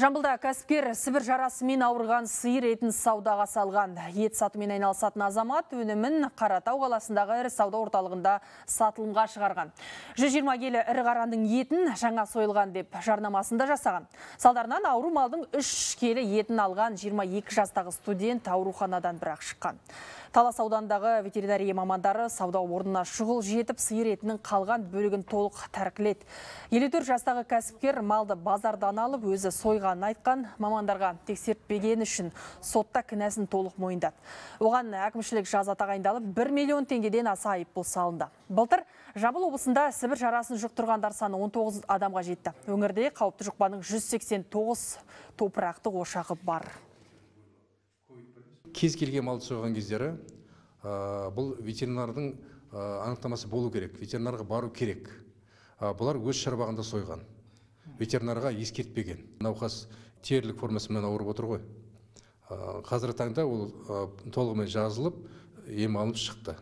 Жамбылда кәсіпкер сібір жарасымен ауырған сиыр етін саудаға салған. Ет сатымен айналысатын азамат өнімін Қаратау қаласындағы ірі сауда орталығында сатылымға шығарған. 120 келі ірі қараның етін жаңа сойылған деп жарнамасында жасаған. Салдарынан ауру малдың 3 келі етін алған 22 жастағы студент ауруханадан бірақ шыққан. Талас аудандағы ветеринария мамандары сауда орнына шұғыл жетіп сиыр етінің қалған бөлігін толық тәркіледі. 54 жастағы кәсіпкер малды базардан алып өзі сойғанын айтқан мамандарға тексертпеген үшін сотта кінәсін толық мойындады. Оған әкімшілік жаза тағайындалып 1 миллион теңгеден аса айып айыппұл салынды. Былтыр жабыл облысында сібір жарасын жұқтырғандар саны 19 адамға жетті. Өңірде қауіпті жұқпаның 189 топырақты ошағы бар кез келген малды сойған кездері бұл ветеринардың анықтамасы болу керек ветеринарға бару керек бұлар өз шарбағында сойған ветеринарға ескертпеген науқас терілік формасымен ауырып отыр ғой қазіргі таңда ол толығымен жазылып ем алып шықты